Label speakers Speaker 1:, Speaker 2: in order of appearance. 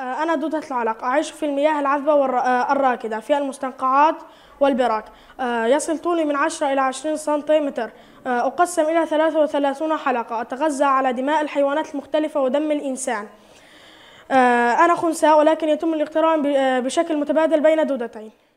Speaker 1: آه، أنا دودة العلق أعيش في المياه العذبة والراكدة آه، في المستنقعات والبراك آه، يصل طولي من 10 إلى 20 سنتيمتر أقسم إلى 33 حلقة أتغذى على دماء الحيوانات المختلفة ودم الإنسان أنا خنساء ولكن يتم الاقتران بشكل متبادل بين دودتين